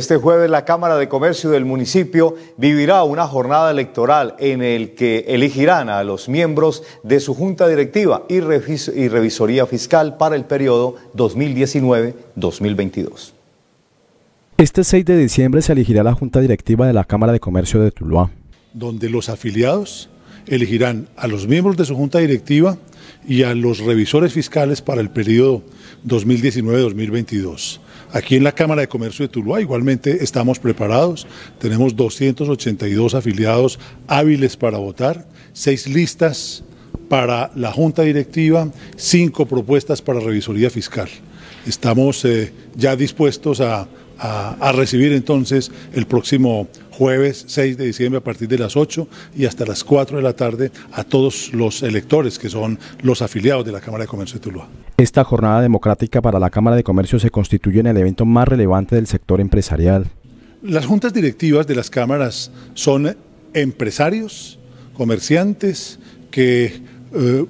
Este jueves la Cámara de Comercio del municipio vivirá una jornada electoral en el que elegirán a los miembros de su junta directiva y, revisoría fiscal para el periodo 2019-2022. Este 6 de diciembre se elegirá la junta directiva de la Cámara de Comercio de Tuluá, donde los afiliados elegirán a los miembros de su junta directiva y a los revisores fiscales para el periodo 2019-2022. Aquí en la Cámara de Comercio de Tuluá igualmente estamos preparados, tenemos 282 afiliados hábiles para votar, seis listas para la Junta Directiva, cinco propuestas para revisoría fiscal. Estamos eh, ya dispuestos a a, recibir entonces el próximo jueves 6 de diciembre a partir de las 8 y hasta las 4 de la tarde a todos los electores que son los afiliados de la Cámara de Comercio de Tuluá. Esta jornada democrática para la Cámara de Comercio se constituye en el evento más relevante del sector empresarial. Las juntas directivas de las cámaras son empresarios, comerciantes que eh,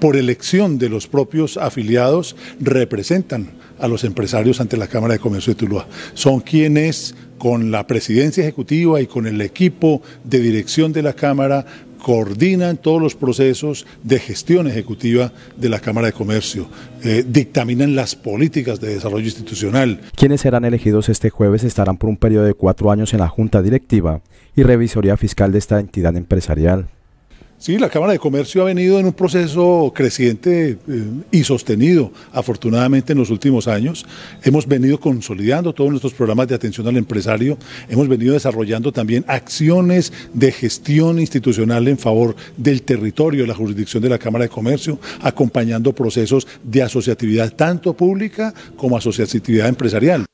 por elección de los propios afiliados, representan a los empresarios ante la Cámara de Comercio de Tuluá. Son quienes, con la presidencia ejecutiva y con el equipo de dirección de la Cámara, coordinan todos los procesos de gestión ejecutiva de la Cámara de Comercio, eh, dictaminan las políticas de desarrollo institucional. Quienes serán elegidos este jueves estarán por un periodo de cuatro años en la Junta Directiva y Revisoría Fiscal de esta entidad empresarial. Sí, la Cámara de Comercio ha venido en un proceso creciente eh, y sostenido, afortunadamente, en los últimos años. Hemos venido consolidando todos nuestros programas de atención al empresario, hemos venido desarrollando también acciones de gestión institucional en favor del territorio, la jurisdicción de la Cámara de Comercio, acompañando procesos de asociatividad tanto pública como asociatividad empresarial.